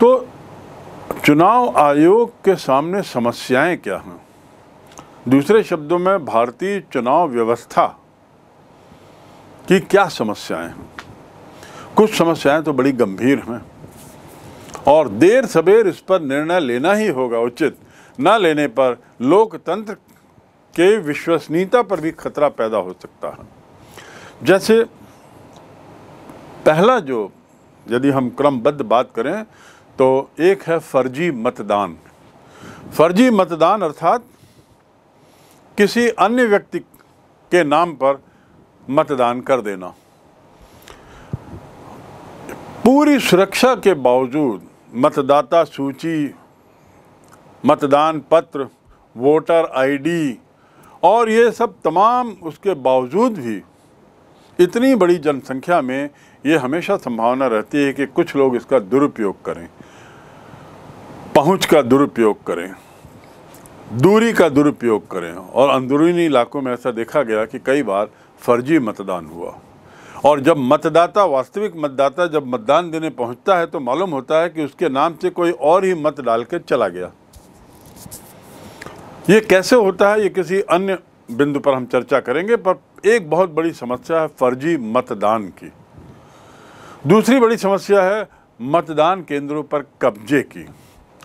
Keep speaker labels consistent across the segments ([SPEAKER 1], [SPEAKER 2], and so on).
[SPEAKER 1] तो चुनाव आयोग के सामने समस्याएं क्या हैं दूसरे शब्दों में भारतीय चुनाव व्यवस्था की क्या समस्याएं हैं कुछ समस्याएं तो बड़ी गंभीर हैं और देर सवेर इस पर निर्णय लेना ही होगा उचित न लेने पर लोकतंत्र के विश्वसनीयता पर भी खतरा पैदा हो सकता है जैसे पहला जो यदि हम क्रमबद्ध बात करें तो एक है फर्जी मतदान फर्जी मतदान अर्थात किसी अन्य व्यक्ति के नाम पर मतदान कर देना पूरी सुरक्षा के बावजूद मतदाता सूची मतदान पत्र वोटर आईडी और ये सब तमाम उसके बावजूद भी इतनी बड़ी जनसंख्या में ये हमेशा संभावना रहती है कि कुछ लोग इसका दुरुपयोग करें पहुंच का दुरुपयोग करें दूरी का दुरुपयोग करें और अंदरूनी इलाकों में ऐसा देखा गया कि कई बार फर्जी मतदान हुआ और जब मतदाता वास्तविक मतदाता जब मतदान देने पहुंचता है तो मालूम होता है कि उसके नाम से कोई और ही मत डाल के चला गया ये कैसे होता है ये किसी अन्य बिंदु पर हम चर्चा करेंगे पर एक बहुत बड़ी समस्या है फर्जी मतदान की दूसरी बड़ी समस्या है मतदान केंद्रों पर कब्जे की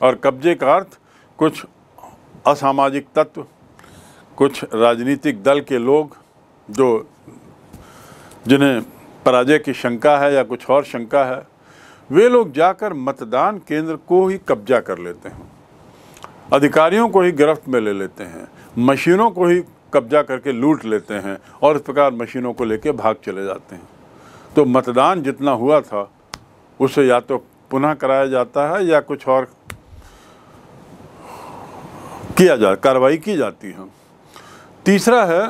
[SPEAKER 1] और कब्जे का अर्थ कुछ असामाजिक तत्व कुछ राजनीतिक दल के लोग जो जिन्हें पराजय की शंका है या कुछ और शंका है वे लोग जाकर मतदान केंद्र को ही कब्जा कर लेते हैं अधिकारियों को ही गिरफ्त में ले लेते हैं मशीनों को ही कब्जा करके लूट लेते हैं और इस प्रकार मशीनों को लेके भाग चले जाते हैं तो मतदान जितना हुआ था उसे या तो पुनः कराया जाता है या कुछ और किया जा कार्रवाई की जाती है तीसरा है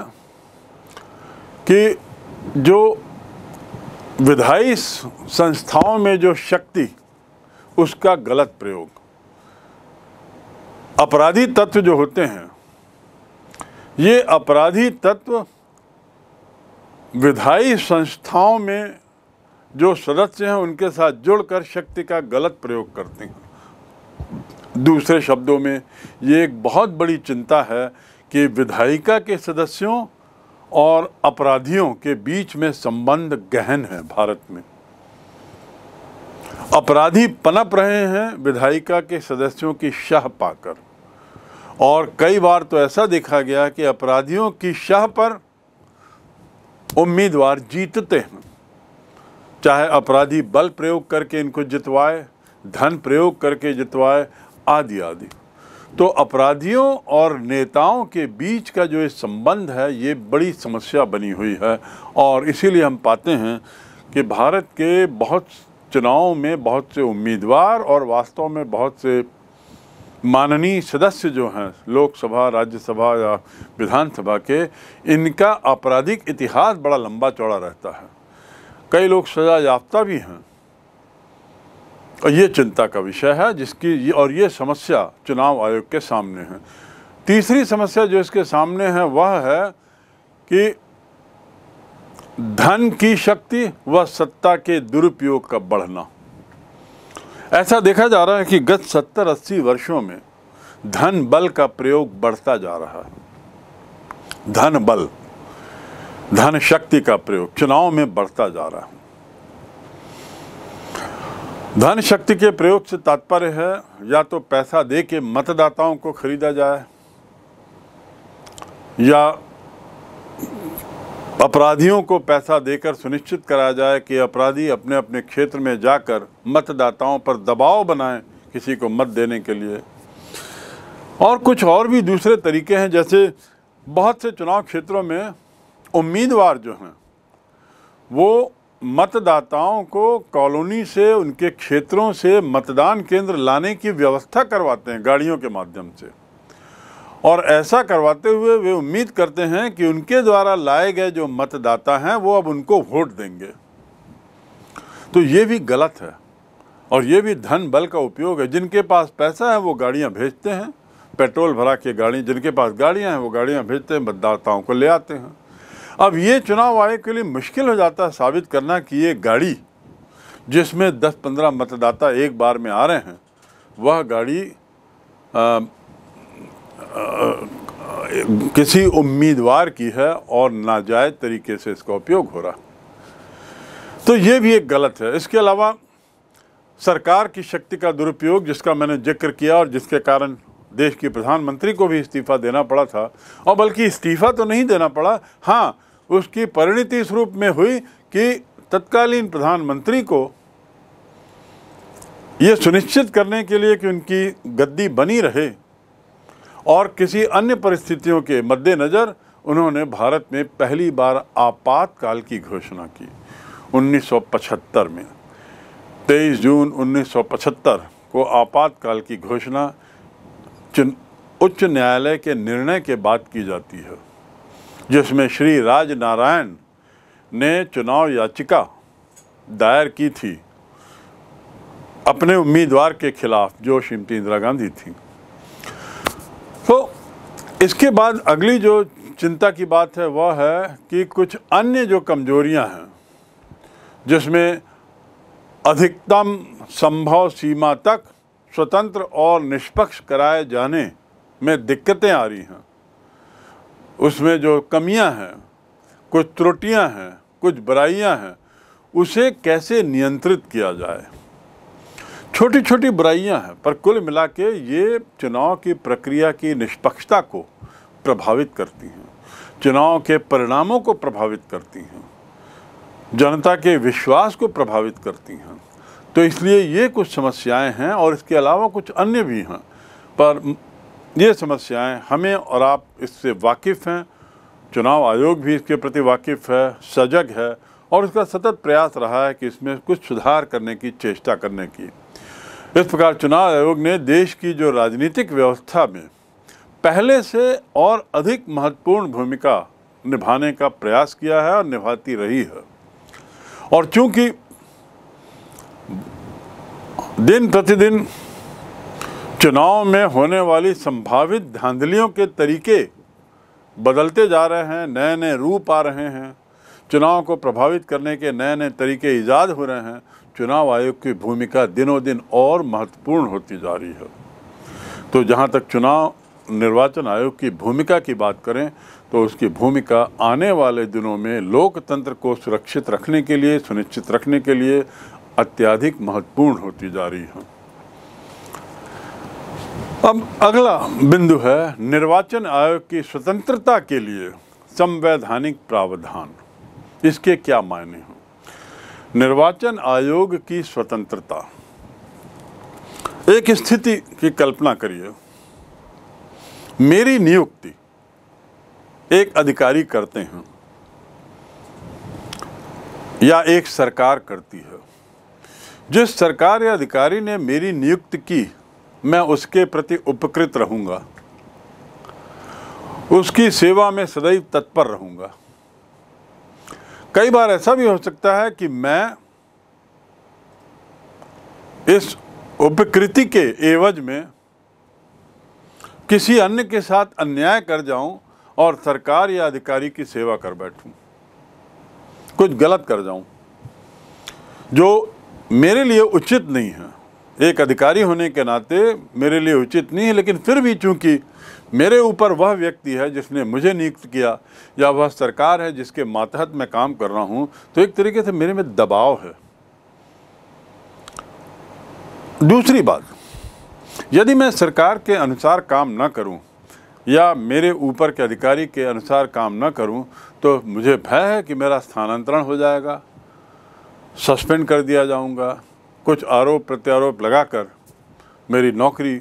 [SPEAKER 1] कि जो विधायी संस्थाओं में जो शक्ति उसका गलत प्रयोग अपराधी तत्व जो होते हैं ये अपराधी तत्व विधायी संस्थाओं में जो सदस्य हैं उनके साथ जुड़कर शक्ति का गलत प्रयोग करते हैं दूसरे शब्दों में ये एक बहुत बड़ी चिंता है कि विधायिका के सदस्यों और अपराधियों के बीच में संबंध गहन है भारत में अपराधी पनप रहे हैं विधायिका के सदस्यों की शह पाकर और कई बार तो ऐसा देखा गया कि अपराधियों की शह पर उम्मीदवार जीतते हैं चाहे अपराधी बल प्रयोग करके इनको जितवाए धन प्रयोग करके जितवाए आदि आदि तो अपराधियों और नेताओं के बीच का जो ये संबंध है ये बड़ी समस्या बनी हुई है और इसीलिए हम पाते हैं कि भारत के बहुत चुनाव में बहुत से उम्मीदवार और वास्तव में बहुत से माननीय सदस्य जो हैं लोकसभा राज्यसभा या विधानसभा के इनका आपराधिक इतिहास बड़ा लंबा चौड़ा रहता है कई लोग सजा याफ्ता भी हैं और ये चिंता का विषय है जिसकी और ये समस्या चुनाव आयोग के सामने है तीसरी समस्या जो इसके सामने है वह है कि धन की शक्ति व सत्ता के दुरुपयोग का बढ़ना ऐसा देखा जा रहा है कि गत सत्तर अस्सी वर्षों में धन बल का प्रयोग बढ़ता जा रहा है धन बल धन शक्ति का प्रयोग चुनाव में बढ़ता जा रहा है धन शक्ति के प्रयोग से तात्पर्य है या तो पैसा दे के मतदाताओं को खरीदा जाए या अपराधियों को पैसा देकर सुनिश्चित कराया जाए कि अपराधी अपने अपने क्षेत्र में जाकर मतदाताओं पर दबाव बनाएं किसी को मत देने के लिए और कुछ और भी दूसरे तरीके हैं जैसे बहुत से चुनाव क्षेत्रों में उम्मीदवार जो हैं वो मतदाताओं को कॉलोनी से उनके क्षेत्रों से मतदान केंद्र लाने की व्यवस्था करवाते हैं गाड़ियों के माध्यम से और ऐसा करवाते हुए वे उम्मीद करते हैं कि उनके द्वारा लाए गए जो मतदाता हैं वो अब उनको वोट देंगे तो ये भी गलत है और ये भी धन बल का उपयोग है जिनके पास पैसा है वो गाड़ियाँ भेजते हैं पेट्रोल भरा के गाड़ी जिनके पास गाड़ियाँ हैं वो गाड़ियाँ भेजते हैं मतदाताओं को ले आते हैं अब ये चुनाव आयोग के लिए मुश्किल हो जाता है साबित करना कि ये गाड़ी जिसमें 10-15 मतदाता एक बार में आ रहे हैं वह गाड़ी किसी उम्मीदवार की है और नाजायज़ तरीके से इसका उपयोग हो रहा तो ये भी एक गलत है इसके अलावा सरकार की शक्ति का दुरुपयोग जिसका मैंने जिक्र किया और जिसके कारण देश की प्रधानमंत्री को भी इस्तीफ़ा देना पड़ा था और बल्कि इस्तीफ़ा तो नहीं देना पड़ा हाँ उसकी परिणति इस रूप में हुई कि तत्कालीन प्रधानमंत्री को ये सुनिश्चित करने के लिए कि उनकी गद्दी बनी रहे और किसी अन्य परिस्थितियों के मद्देनज़र उन्होंने भारत में पहली बार आपातकाल की घोषणा की 1975 में 23 जून 1975 को आपातकाल की घोषणा उच्च न्यायालय के निर्णय के बाद की जाती है जिसमें श्री राज नारायण ने चुनाव याचिका दायर की थी अपने उम्मीदवार के खिलाफ जो श्रीमती इंदिरा गांधी थी तो इसके बाद अगली जो चिंता की बात है वह है कि कुछ अन्य जो कमजोरियां हैं जिसमें अधिकतम संभव सीमा तक स्वतंत्र और निष्पक्ष कराए जाने में दिक्कतें आ रही हैं उसमें जो कमियां हैं कुछ त्रुटियां हैं कुछ बुराइयां हैं उसे कैसे नियंत्रित किया जाए छोटी छोटी बुराइयां हैं पर कुल मिला के ये चुनाव की प्रक्रिया की निष्पक्षता को प्रभावित करती हैं चुनाव के परिणामों को प्रभावित करती हैं जनता के विश्वास को प्रभावित करती हैं तो इसलिए ये कुछ समस्याएं हैं और इसके अलावा कुछ अन्य भी हैं पर ये समस्याएं हमें और आप इससे वाकिफ़ हैं चुनाव आयोग भी इसके प्रति वाकिफ़ है सजग है और इसका सतत प्रयास रहा है कि इसमें कुछ सुधार करने की चेष्टा करने की इस प्रकार चुनाव आयोग ने देश की जो राजनीतिक व्यवस्था में पहले से और अधिक महत्वपूर्ण भूमिका निभाने का प्रयास किया है और निभाती रही है और चूंकि दिन प्रतिदिन चुनाव में होने वाली संभावित धांधलियों के तरीके बदलते जा रहे हैं नए नए रूप आ रहे हैं चुनाव को प्रभावित करने के नए नए तरीके ईजाद हो रहे हैं चुनाव आयोग की भूमिका दिनों दिन और महत्वपूर्ण होती जा रही है तो जहाँ तक चुनाव निर्वाचन आयोग की भूमिका की बात करें तो उसकी भूमिका आने वाले दिनों में लोकतंत्र को सुरक्षित रखने के लिए सुनिश्चित रखने के लिए अत्याधिक महत्वपूर्ण होती जा रही है अब अगला बिंदु है निर्वाचन आयोग की स्वतंत्रता के लिए संवैधानिक प्रावधान इसके क्या मायने हैं निर्वाचन आयोग की स्वतंत्रता एक स्थिति की कल्पना करिए मेरी नियुक्ति एक अधिकारी करते हैं या एक सरकार करती है जिस सरकार या अधिकारी ने मेरी नियुक्ति की मैं उसके प्रति उपकृत रहूंगा उसकी सेवा में सदैव तत्पर रहूंगा कई बार ऐसा भी हो सकता है कि मैं इस उपकृति के एवज में किसी अन्य के साथ अन्याय कर जाऊं और सरकार या अधिकारी की सेवा कर बैठूं कुछ गलत कर जाऊं जो मेरे लिए उचित नहीं है एक अधिकारी होने के नाते मेरे लिए उचित नहीं है लेकिन फिर भी चूंकि मेरे ऊपर वह व्यक्ति है जिसने मुझे नियुक्त किया या वह सरकार है जिसके मातहत मैं काम कर रहा हूँ तो एक तरीके से मेरे में दबाव है दूसरी बात यदि मैं सरकार के अनुसार काम न करूं या मेरे ऊपर के अधिकारी के अनुसार काम न करूं तो मुझे भय है कि मेरा स्थानांतरण हो जाएगा सस्पेंड कर दिया जाऊंगा कुछ आरोप प्रत्यारोप लगाकर मेरी नौकरी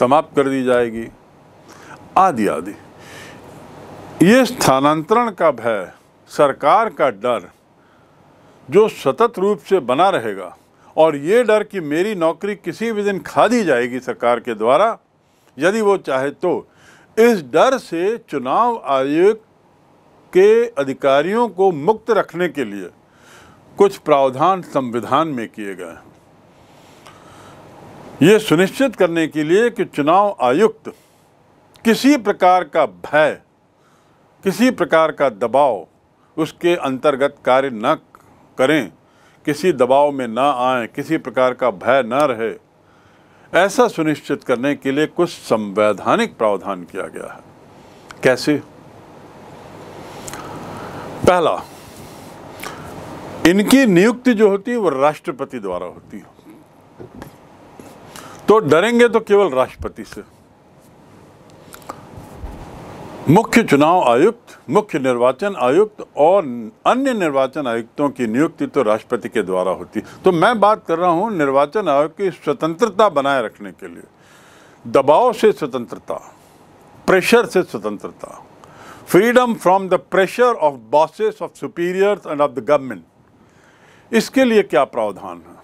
[SPEAKER 1] समाप्त कर दी जाएगी आदि आदि ये स्थानांतरण का भय सरकार का डर जो सतत रूप से बना रहेगा और ये डर कि मेरी नौकरी किसी भी दिन खा दी जाएगी सरकार के द्वारा यदि वो चाहे तो इस डर से चुनाव आयोग के अधिकारियों को मुक्त रखने के लिए कुछ प्रावधान संविधान में किए गए ये सुनिश्चित करने के लिए कि चुनाव आयुक्त किसी प्रकार का भय किसी प्रकार का दबाव उसके अंतर्गत कार्य न करें किसी दबाव में ना आए किसी प्रकार का भय न रहे ऐसा सुनिश्चित करने के लिए कुछ संवैधानिक प्रावधान किया गया है कैसे पहला इनकी नियुक्ति जो होती है वो राष्ट्रपति द्वारा होती है तो डरेंगे तो केवल राष्ट्रपति से मुख्य चुनाव आयुक्त मुख्य निर्वाचन आयुक्त और अन्य निर्वाचन आयुक्तों की नियुक्ति तो राष्ट्रपति के द्वारा होती तो मैं बात कर रहा हूँ निर्वाचन आयोग की स्वतंत्रता बनाए रखने के लिए दबाव से स्वतंत्रता प्रेशर से स्वतंत्रता freedom from the pressure of bosses of superiors and of the government इसके लिए क्या प्रावधान है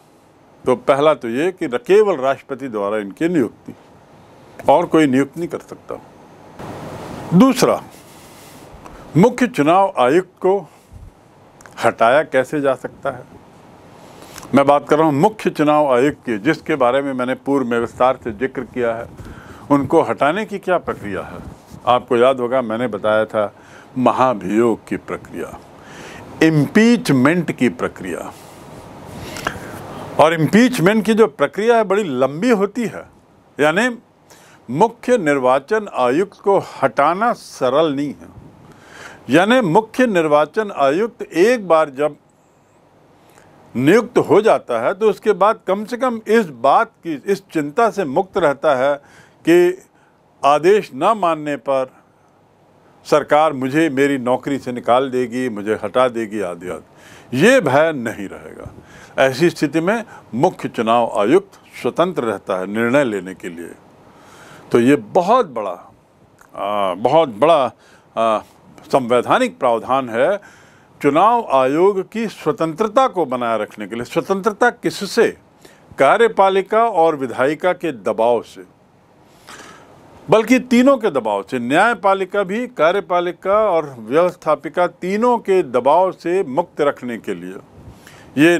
[SPEAKER 1] तो पहला तो ये कि केवल राष्ट्रपति द्वारा इनकी नियुक्ति और कोई नियुक्त नहीं कर सकता दूसरा मुख्य चुनाव आयुक्त को हटाया कैसे जा सकता है मैं बात कर रहा हूँ मुख्य चुनाव आयुक्त की जिसके बारे में मैंने पूर्व में विस्तार से जिक्र किया है उनको हटाने की क्या प्रक्रिया है आपको याद होगा मैंने बताया था महाभियोग की प्रक्रिया इम्पीचमेंट की प्रक्रिया और इम्पीचमेंट की जो प्रक्रिया है बड़ी लंबी होती है यानी मुख्य निर्वाचन आयुक्त को हटाना सरल नहीं है यानी मुख्य निर्वाचन आयुक्त एक बार जब नियुक्त हो जाता है तो उसके बाद कम से कम इस बात की इस चिंता से मुक्त रहता है कि आदेश ना मानने पर सरकार मुझे मेरी नौकरी से निकाल देगी मुझे हटा देगी आदि आदि ये भय नहीं रहेगा ऐसी स्थिति में मुख्य चुनाव आयुक्त स्वतंत्र रहता है निर्णय लेने के लिए तो ये बहुत बड़ा आ, बहुत बड़ा संवैधानिक प्रावधान है चुनाव आयोग की स्वतंत्रता को बनाए रखने के लिए स्वतंत्रता किससे कार्यपालिका और विधायिका के दबाव से बल्कि तीनों के दबाव से न्यायपालिका भी कार्यपालिका और व्यवस्थापिका तीनों के दबाव से मुक्त रखने के लिए ये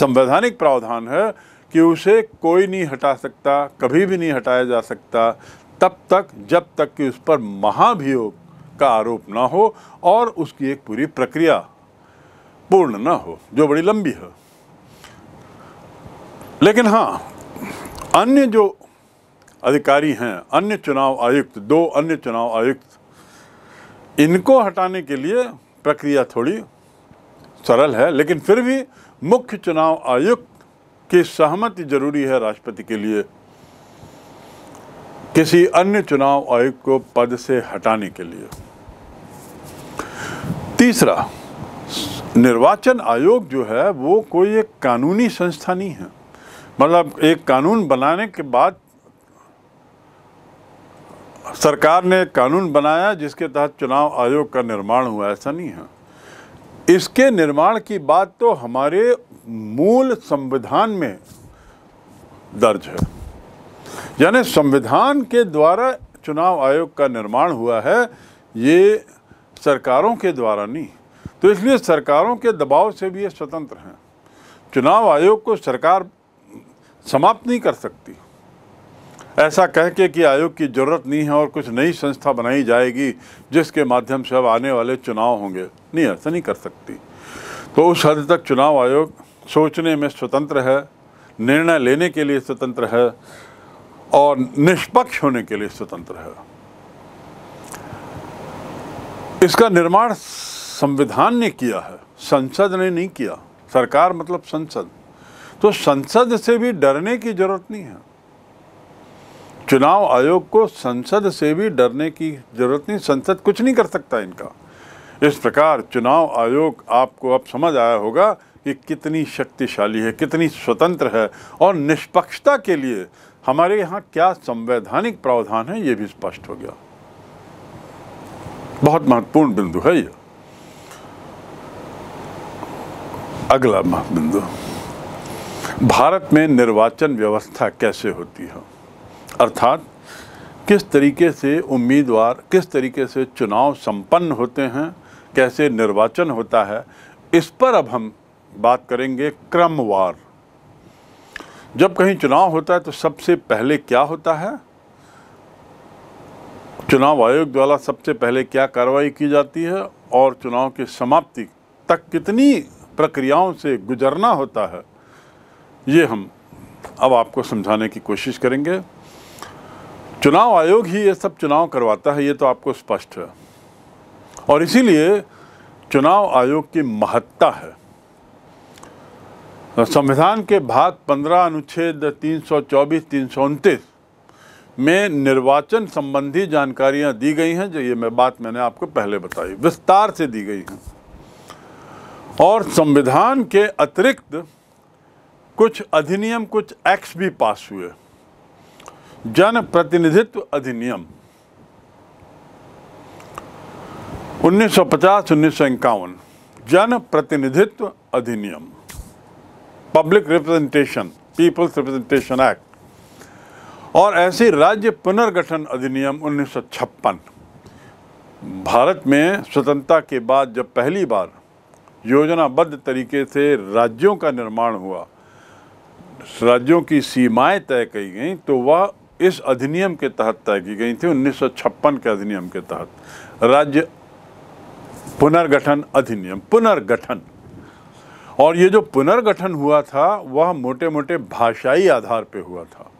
[SPEAKER 1] संवैधानिक प्रावधान है कि उसे कोई नहीं हटा सकता कभी भी नहीं हटाया जा सकता तब तक जब तक कि उस पर महाभियोग का आरोप ना हो और उसकी एक पूरी प्रक्रिया पूर्ण ना हो जो बड़ी लंबी है लेकिन हाँ अन्य जो अधिकारी हैं अन्य चुनाव आयुक्त दो अन्य चुनाव आयुक्त इनको हटाने के लिए प्रक्रिया थोड़ी सरल है लेकिन फिर भी मुख्य चुनाव आयुक्त कि सहमति जरूरी है राष्ट्रपति के लिए किसी अन्य चुनाव आयोग को पद से हटाने के लिए तीसरा निर्वाचन आयोग जो है वो कोई एक कानूनी संस्था नहीं है मतलब एक कानून बनाने के बाद सरकार ने कानून बनाया जिसके तहत चुनाव आयोग का निर्माण हुआ ऐसा नहीं है इसके निर्माण की बात तो हमारे मूल संविधान में दर्ज है यानी संविधान के द्वारा चुनाव आयोग का निर्माण हुआ है ये सरकारों के द्वारा नहीं तो इसलिए सरकारों के दबाव से भी ये स्वतंत्र हैं चुनाव आयोग को सरकार समाप्त नहीं कर सकती ऐसा कह के कि आयोग की ज़रूरत नहीं है और कुछ नई संस्था बनाई जाएगी जिसके माध्यम से अब आने वाले चुनाव होंगे नहीं ऐसा नहीं कर सकती तो उस हद तक चुनाव आयोग सोचने में स्वतंत्र है निर्णय लेने के लिए स्वतंत्र है और निष्पक्ष होने के लिए स्वतंत्र है इसका निर्माण संविधान ने किया है संसद ने नहीं किया सरकार मतलब संसद तो संसद से भी डरने की जरूरत नहीं है चुनाव आयोग को संसद से भी डरने की जरूरत नहीं संसद कुछ नहीं कर सकता इनका इस प्रकार चुनाव आयोग आपको अब समझ आया होगा ये कितनी शक्तिशाली है कितनी स्वतंत्र है और निष्पक्षता के लिए हमारे यहाँ क्या संवैधानिक प्रावधान है ये भी स्पष्ट हो गया बहुत महत्वपूर्ण बिंदु है ये अगला बिंदु भारत में निर्वाचन व्यवस्था कैसे होती है अर्थात किस तरीके से उम्मीदवार किस तरीके से चुनाव संपन्न होते हैं कैसे निर्वाचन होता है इस पर अब हम बात करेंगे क्रमवार जब कहीं चुनाव होता है तो सबसे पहले क्या होता है चुनाव आयोग द्वारा सबसे पहले क्या कार्रवाई की जाती है और चुनाव की समाप्ति तक कितनी प्रक्रियाओं से गुजरना होता है ये हम अब आपको समझाने की कोशिश करेंगे चुनाव आयोग ही ये सब चुनाव करवाता है ये तो आपको स्पष्ट है और इसीलिए चुनाव आयोग की महत्ता है संविधान के भाग 15 अनुच्छेद 324 329 में निर्वाचन संबंधी जानकारियां दी गई हैं जो ये मैं बात मैंने आपको पहले बताई विस्तार से दी गई हैं और संविधान के अतिरिक्त कुछ अधिनियम कुछ एक्ट भी पास हुए जन प्रतिनिधित्व अधिनियम 1950 सौ जन प्रतिनिधित्व अधिनियम public representation people's representation act और ऐसे राज्य पुनर्गठन अधिनियम उन्नीस भारत में स्वतंत्रता के बाद जब पहली बार योजनाबद्ध तरीके से राज्यों का निर्माण हुआ राज्यों की सीमाएं तय की गई तो वह इस अधिनियम के तहत तय की गई थी उन्नीस के अधिनियम के तहत राज्य पुनर्गठन अधिनियम पुनर्गठन और ये जो पुनर्गठन हुआ था वह मोटे मोटे भाषाई आधार पर हुआ था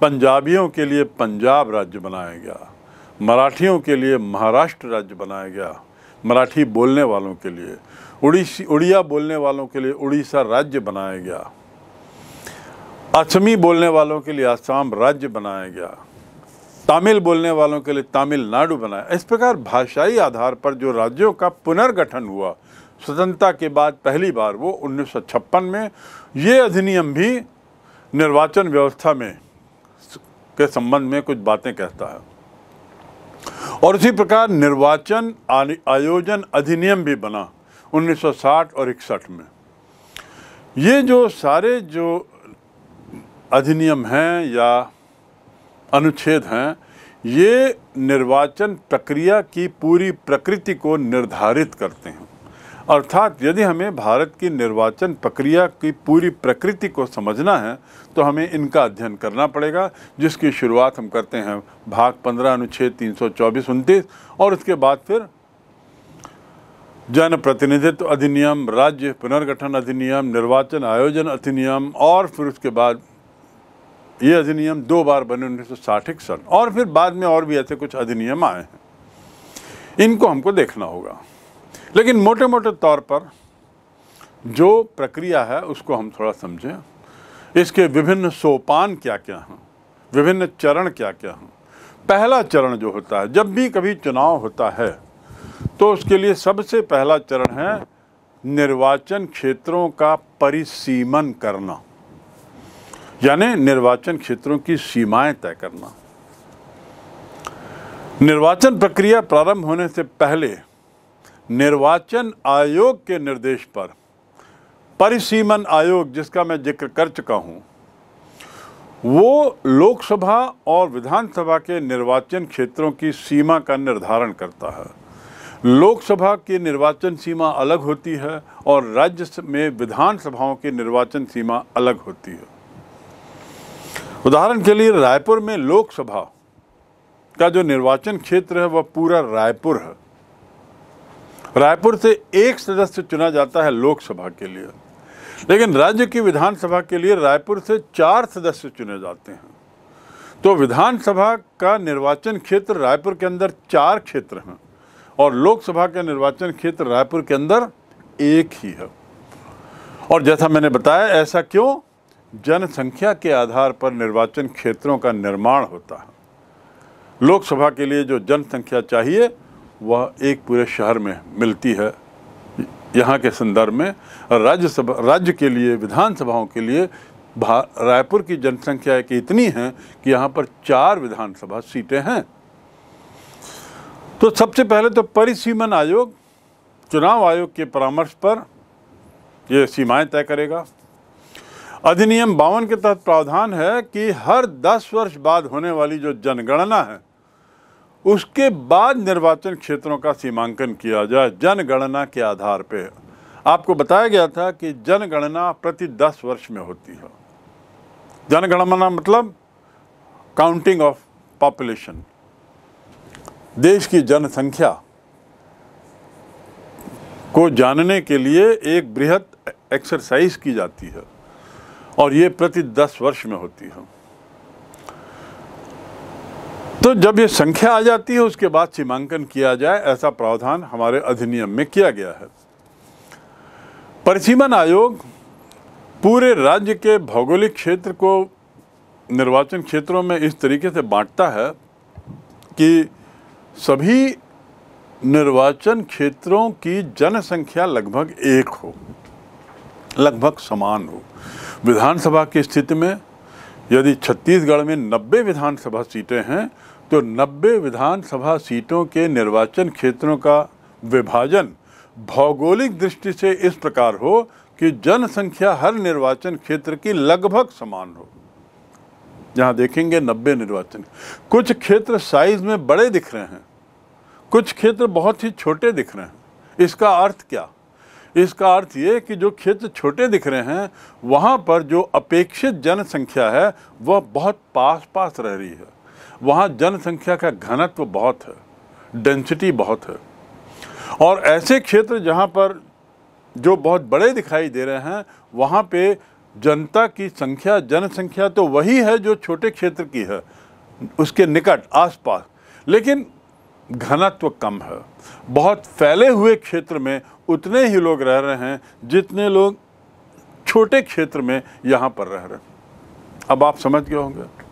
[SPEAKER 1] पंजाबियों के लिए पंजाब राज्य बनाया गया मराठियों के लिए महाराष्ट्र राज्य बनाया गया मराठी बोलने वालों के लिए उड़ीसी उड़िया बोलने वालों के लिए उड़ीसा राज्य बनाया गया असमी बोलने वालों के लिए असम राज्य बनाया गया तमिल बोलने वालों के लिए तमिलनाडु बनाया इस प्रकार भाषाई आधार पर जो राज्यों का पुनर्गठन हुआ स्वतंत्रता के बाद पहली बार वो उन्नीस में ये अधिनियम भी निर्वाचन व्यवस्था में के संबंध में कुछ बातें कहता है और उसी प्रकार निर्वाचन आयोजन अधिनियम भी बना 1960 और इकसठ में ये जो सारे जो अधिनियम हैं या अनुच्छेद हैं ये निर्वाचन प्रक्रिया की पूरी प्रकृति को निर्धारित करते हैं अर्थात यदि हमें भारत की निर्वाचन प्रक्रिया की पूरी प्रकृति को समझना है तो हमें इनका अध्ययन करना पड़ेगा जिसकी शुरुआत हम करते हैं भाग पंद्रह अनुच्छेद तीन सौ चौबीस उनतीस और उसके बाद फिर जनप्रतिनिधित्व अधिनियम राज्य पुनर्गठन अधिनियम निर्वाचन आयोजन अधिनियम और फिर उसके बाद ये अधिनियम दो बार बने उन्नीस सौ साठ इकसठ और फिर बाद में और भी ऐसे कुछ अधिनियम आए हैं इनको हमको देखना होगा लेकिन मोटे मोटे तौर पर जो प्रक्रिया है उसको हम थोड़ा समझें इसके विभिन्न सोपान क्या क्या हैं विभिन्न चरण क्या क्या हैं पहला चरण जो होता है जब भी कभी चुनाव होता है तो उसके लिए सबसे पहला चरण है निर्वाचन क्षेत्रों का परिसीमन करना यानी निर्वाचन क्षेत्रों की सीमाएं तय करना निर्वाचन प्रक्रिया प्रारंभ होने से पहले निर्वाचन आयोग के निर्देश पर परिसीमन आयोग जिसका मैं जिक्र कर चुका हूँ वो लोकसभा और विधानसभा के निर्वाचन क्षेत्रों की सीमा का निर्धारण करता है लोकसभा की निर्वाचन सीमा अलग होती है और राज्य में विधानसभाओं की निर्वाचन सीमा अलग होती है उदाहरण के लिए रायपुर में लोकसभा का जो निर्वाचन क्षेत्र है वह पूरा रायपुर है रायपुर से एक सदस्य चुना जाता है लोकसभा के लिए लेकिन राज्य की विधानसभा के लिए रायपुर से चार सदस्य चुने जाते हैं तो विधानसभा का निर्वाचन क्षेत्र रायपुर के अंदर चार क्षेत्र हैं और लोकसभा का निर्वाचन क्षेत्र रायपुर के अंदर एक ही है और जैसा मैंने बताया ऐसा क्यों जनसंख्या के आधार पर निर्वाचन क्षेत्रों का निर्माण होता है लोकसभा के लिए जो जनसंख्या चाहिए वह एक पूरे शहर में मिलती है यहाँ के संदर्भ में राज्यसभा राज्य के लिए विधानसभाओं के लिए रायपुर की जनसंख्या एक इतनी है कि यहाँ पर चार विधानसभा सीटें हैं तो सबसे पहले तो परिसीमन आयोग चुनाव आयोग के परामर्श पर ये सीमाएं तय करेगा अधिनियम बावन के तहत प्रावधान है कि हर 10 वर्ष बाद होने वाली जो जनगणना है उसके बाद निर्वाचन क्षेत्रों का सीमांकन किया जाए जनगणना के आधार पर आपको बताया गया था कि जनगणना प्रति दस वर्ष में होती है जनगणना मतलब काउंटिंग ऑफ पॉपुलेशन देश की जनसंख्या को जानने के लिए एक बृहद एक्सरसाइज की जाती है और ये प्रति दस वर्ष में होती है तो जब ये संख्या आ जाती है उसके बाद सीमांकन किया जाए ऐसा प्रावधान हमारे अधिनियम में किया गया है परिसीमन आयोग पूरे राज्य के भौगोलिक क्षेत्र को निर्वाचन क्षेत्रों में इस तरीके से बांटता है कि सभी निर्वाचन क्षेत्रों की जनसंख्या लगभग एक हो लगभग समान हो विधानसभा की स्थिति में यदि छत्तीसगढ़ में 90 विधानसभा सीटें हैं तो 90 विधानसभा सीटों के निर्वाचन क्षेत्रों का विभाजन भौगोलिक दृष्टि से इस प्रकार हो कि जनसंख्या हर निर्वाचन क्षेत्र की लगभग समान हो यहाँ देखेंगे 90 निर्वाचन कुछ क्षेत्र साइज में बड़े दिख रहे हैं कुछ क्षेत्र बहुत ही छोटे दिख रहे हैं इसका अर्थ क्या इसका अर्थ ये कि जो क्षेत्र छोटे दिख रहे हैं वहाँ पर जो अपेक्षित जनसंख्या है वह बहुत पास पास रह रही है वहाँ जनसंख्या का घनत्व बहुत है डेंसिटी बहुत है और ऐसे क्षेत्र जहाँ पर जो बहुत बड़े दिखाई दे रहे हैं वहाँ पे जनता की संख्या जनसंख्या तो वही है जो छोटे क्षेत्र की है उसके निकट आसपास लेकिन घनत्व कम है बहुत फैले हुए क्षेत्र में उतने ही लोग रह रहे हैं जितने लोग छोटे क्षेत्र में यहाँ पर रह रहे हैं अब आप समझ गए होंगे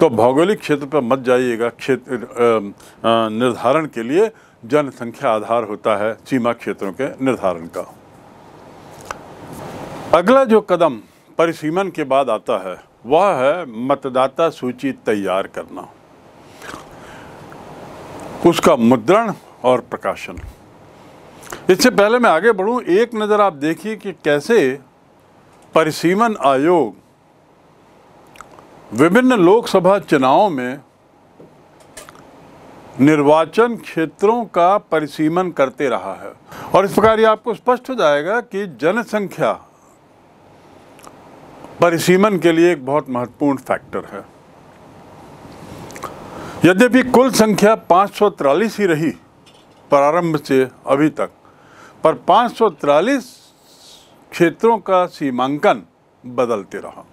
[SPEAKER 1] तो भौगोलिक क्षेत्र पर मत जाइएगा क्षेत्र निर्धारण के लिए जनसंख्या आधार होता है सीमा क्षेत्रों के निर्धारण का अगला जो कदम परिसीमन के बाद आता है वह है मतदाता सूची तैयार करना उसका मुद्रण और प्रकाशन इससे पहले मैं आगे बढ़ूं एक नज़र आप देखिए कि कैसे परिसीमन आयोग विभिन्न लोकसभा चुनाव में निर्वाचन क्षेत्रों का परिसीमन करते रहा है और इस प्रकार ये आपको स्पष्ट हो जाएगा कि जनसंख्या परिसीमन के लिए एक बहुत महत्वपूर्ण फैक्टर है यद्यपि कुल संख्या पाँच ही रही प्रारंभ से अभी तक पर पाँच क्षेत्रों का सीमांकन बदलते रहा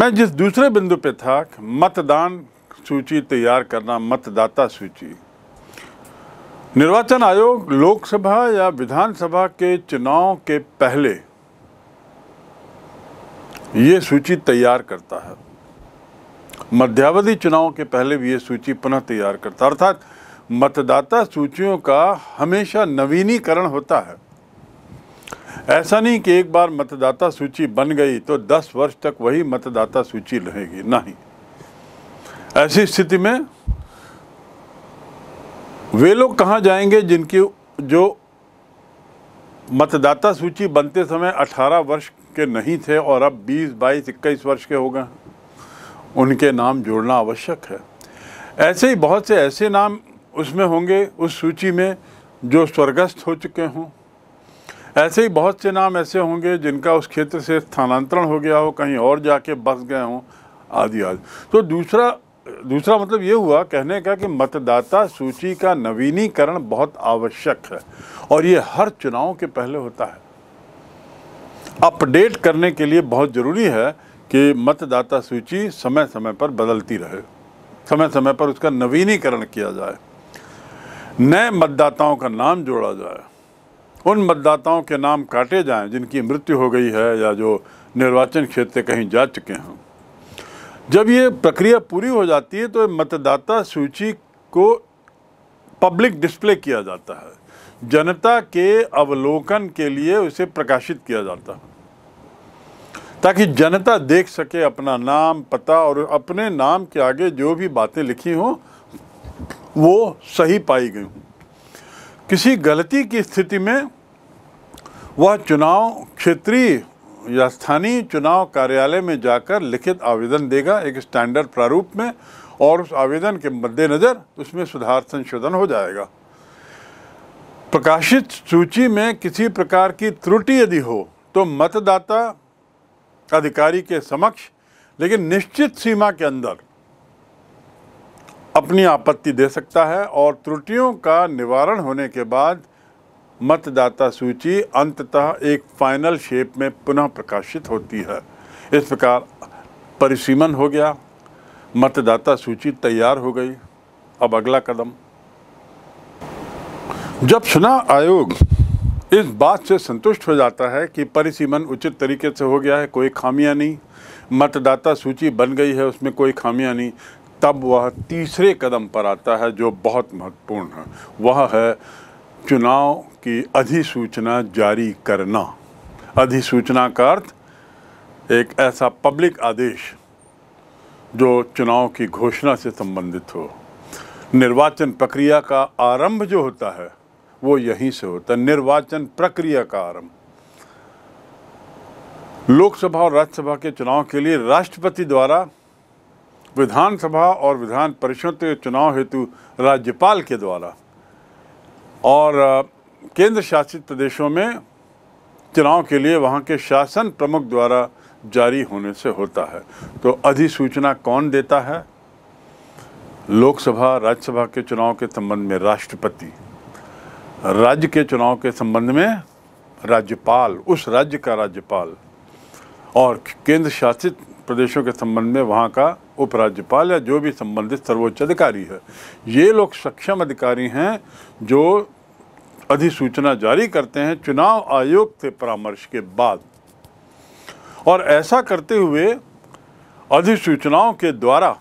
[SPEAKER 1] मैं जिस दूसरे बिंदु पे था मतदान सूची तैयार करना मतदाता सूची निर्वाचन आयोग लोकसभा या विधानसभा के चुनाव के पहले ये सूची तैयार करता है मध्यावधि चुनाव के पहले भी ये सूची पुनः तैयार करता है अर्थात मतदाता सूचियों का हमेशा नवीनीकरण होता है ऐसा नहीं कि एक बार मतदाता सूची बन गई तो 10 वर्ष तक वही मतदाता सूची रहेगी नहीं ऐसी स्थिति में वे लोग कहाँ जाएंगे जिनकी जो मतदाता सूची बनते समय 18 वर्ष के नहीं थे और अब 20, 22, 21 वर्ष के हो गए उनके नाम जोड़ना आवश्यक है ऐसे ही बहुत से ऐसे नाम उसमें होंगे उस सूची में जो स्वर्गस्थ हो चुके हों ऐसे ही बहुत से नाम ऐसे होंगे जिनका उस क्षेत्र से स्थानांतरण हो गया हो कहीं और जाके बस गए हों आदि आदि तो दूसरा दूसरा मतलब ये हुआ कहने का कि मतदाता सूची का नवीनीकरण बहुत आवश्यक है और ये हर चुनाव के पहले होता है अपडेट करने के लिए बहुत ज़रूरी है कि मतदाता सूची समय समय पर बदलती रहे समय समय पर उसका नवीनीकरण किया जाए नए मतदाताओं का नाम जोड़ा जाए उन मतदाताओं के नाम काटे जाएं जिनकी मृत्यु हो गई है या जो निर्वाचन क्षेत्र कहीं जा चुके हों जब ये प्रक्रिया पूरी हो जाती है तो मतदाता सूची को पब्लिक डिस्प्ले किया जाता है जनता के अवलोकन के लिए उसे प्रकाशित किया जाता है ताकि जनता देख सके अपना नाम पता और अपने नाम के आगे जो भी बातें लिखी हों वो सही पाई गई हों किसी गलती की स्थिति में वह चुनाव क्षेत्रीय या स्थानीय चुनाव कार्यालय में जाकर लिखित आवेदन देगा एक स्टैंडर्ड प्रारूप में और उस आवेदन के मद्देनज़र उसमें सुधार संशोधन हो जाएगा प्रकाशित सूची में किसी प्रकार की त्रुटि यदि हो तो मतदाता अधिकारी के समक्ष लेकिन निश्चित सीमा के अंदर अपनी आपत्ति दे सकता है और त्रुटियों का निवारण होने के बाद मतदाता सूची अंततः एक फाइनल शेप में पुनः प्रकाशित होती है इस प्रकार परिसीमन हो गया मतदाता सूची तैयार हो गई अब अगला कदम जब चुनाव आयोग इस बात से संतुष्ट हो जाता है कि परिसीमन उचित तरीके से हो गया है कोई खामियां नहीं मतदाता सूची बन गई है उसमें कोई खामियां नहीं तब वह तीसरे कदम पर आता है जो बहुत महत्वपूर्ण है वह है चुनाव की अधिसूचना जारी करना अधिसूचना का अर्थ एक ऐसा पब्लिक आदेश जो चुनाव की घोषणा से संबंधित हो निर्वाचन प्रक्रिया का आरंभ जो होता है वो यहीं से होता है निर्वाचन प्रक्रिया का आरंभ लोकसभा और राज्यसभा के चुनाव के लिए राष्ट्रपति द्वारा विधानसभा और विधान परिषद के चुनाव हेतु राज्यपाल के द्वारा और केंद्र शासित प्रदेशों में चुनाव के लिए वहाँ के शासन प्रमुख द्वारा जारी होने से होता है तो अधिसूचना कौन देता है लोकसभा राज्यसभा के चुनाव के संबंध में राष्ट्रपति राज्य के चुनाव के संबंध में राज्यपाल उस राज्य का राज्यपाल और केंद्र शासित प्रदेशों के संबंध में वहाँ का उपराज्यपाल या जो भी संबंधित सर्वोच्च अधिकारी है ये लोग सक्षम अधिकारी हैं जो अधिसूचना जारी करते हैं चुनाव आयोग से परामर्श के बाद और ऐसा करते हुए अधिसूचनाओं के द्वारा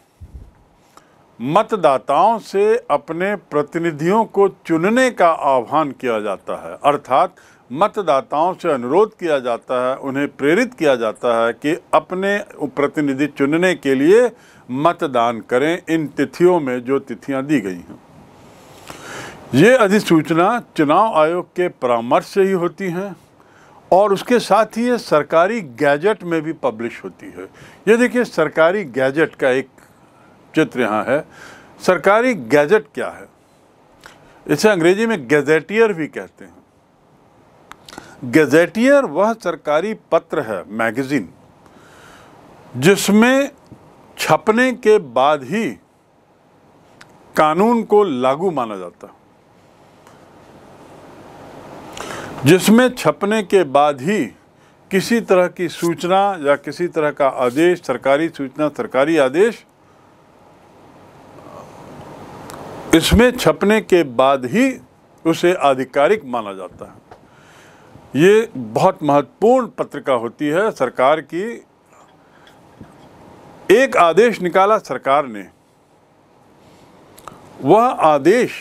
[SPEAKER 1] मतदाताओं से अपने प्रतिनिधियों को चुनने का आह्वान किया जाता है अर्थात मतदाताओं से अनुरोध किया जाता है उन्हें प्रेरित किया जाता है कि अपने प्रतिनिधि चुनने के लिए मतदान करें इन तिथियों में जो तिथियां दी गई हैं ये अधिसूचना चुनाव आयोग के परामर्श से ही होती हैं और उसके साथ ही ये सरकारी गैजेट में भी पब्लिश होती है ये देखिए सरकारी गैजेट का एक चित्र यहाँ है सरकारी गैजेट क्या है इसे अंग्रेजी में गैजेटियर भी कहते हैं गजेटियर वह सरकारी पत्र है मैगज़ीन जिसमें छपने के बाद ही कानून को लागू माना जाता जिसमें छपने के बाद ही किसी तरह की सूचना या किसी तरह का आदेश सरकारी सूचना सरकारी आदेश इसमें छपने के बाद ही उसे आधिकारिक माना जाता है ये बहुत महत्वपूर्ण पत्रिका होती है सरकार की एक आदेश निकाला सरकार ने वह आदेश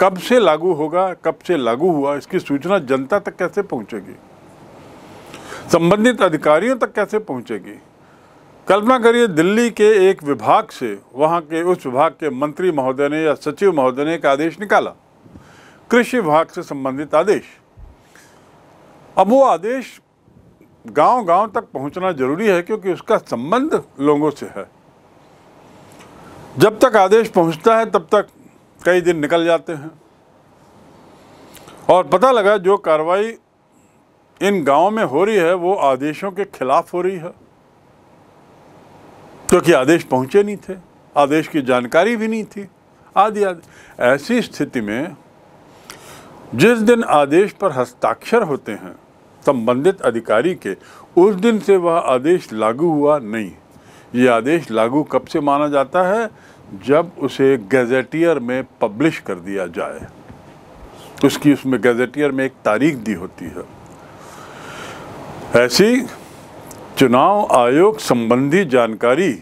[SPEAKER 1] कब से लागू होगा कब से लागू हुआ इसकी सूचना जनता तक कैसे पहुंचेगी संबंधित अधिकारियों तक कैसे पहुंचेगी कल्पना करिए दिल्ली के एक विभाग से वहाँ के उस विभाग के मंत्री महोदय ने या सचिव महोदय ने एक आदेश निकाला कृषि विभाग से संबंधित आदेश अब वो आदेश गांव-गांव तक पहुंचना जरूरी है क्योंकि उसका संबंध लोगों से है जब तक आदेश पहुंचता है तब तक कई दिन निकल जाते हैं और पता लगा जो कार्रवाई इन गांव में हो रही है वो आदेशों के खिलाफ हो रही है क्योंकि आदेश पहुंचे नहीं थे आदेश की जानकारी भी नहीं थी आदि आदि ऐसी स्थिति में जिस दिन आदेश पर हस्ताक्षर होते हैं संबंधित अधिकारी के उस दिन से वह आदेश लागू हुआ नहीं ये आदेश लागू कब से माना जाता है जब उसे गज़ेटियर में पब्लिश कर दिया जाए उसकी उसमें गज़ेटियर में एक तारीख दी होती है ऐसी चुनाव आयोग संबंधी जानकारी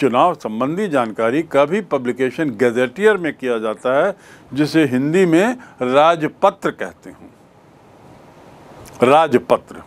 [SPEAKER 1] चुनाव संबंधी जानकारी का भी पब्लिकेशन गज़ेटियर में किया जाता है जिसे हिंदी में राजपत्र कहते हैं राजपत्र